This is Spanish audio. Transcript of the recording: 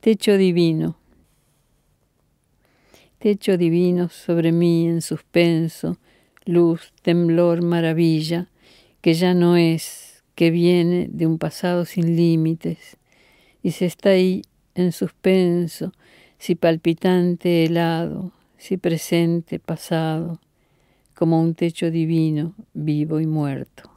Techo divino. Techo divino sobre mí en suspenso, luz, temblor, maravilla, que ya no es, que viene de un pasado sin límites, y se está ahí en suspenso, si palpitante helado, si presente pasado, como un techo divino, vivo y muerto.